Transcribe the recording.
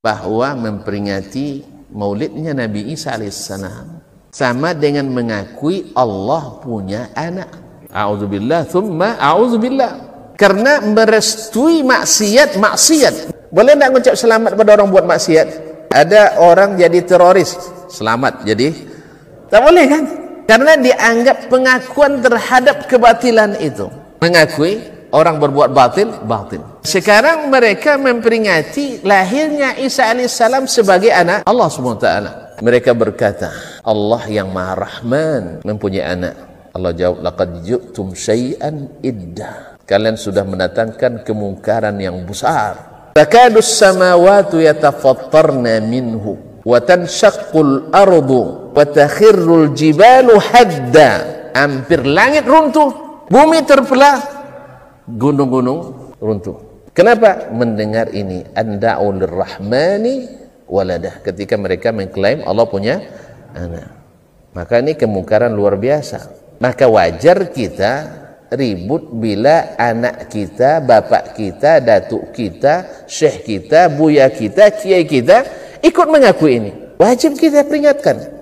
bahwa memperingati maulidnya Nabi Isa alaihissalam sama dengan mengakui Allah punya anak. A'udzubillah, thumma a'udzubillah. Karena merestui maksiat, maksiat. Boleh tidak mengucap selamat pada orang buat maksiat? Ada orang jadi teroris, selamat jadi. Tak boleh kan? Karena dianggap pengakuan terhadap kebatilan itu. Mengakui Orang berbuat batil, batil. Sekarang mereka memperingati lahirnya Isa alaihissalam sebagai anak Allah SWT. Mereka berkata, Allah yang maha rahman mempunyai anak. Allah jawab, laqad ju'tum syai'an idda. Kalian sudah mendatangkan kemungkaran yang besar. Takadus samawatu yatafattarna minhu. Wa ardu. Watakhirul jibalu hadda. Hampir langit runtuh. Bumi terbelah gunung-gunung runtuh. Kenapa mendengar ini? Anda'ul rahmani waladah. Ketika mereka mengklaim Allah punya anak. Maka ini kemungkaran luar biasa. Maka wajar kita ribut bila anak kita, bapak kita, datuk kita, syekh kita, buya kita, kiai kita ikut mengakui ini. Wajib kita peringatkan.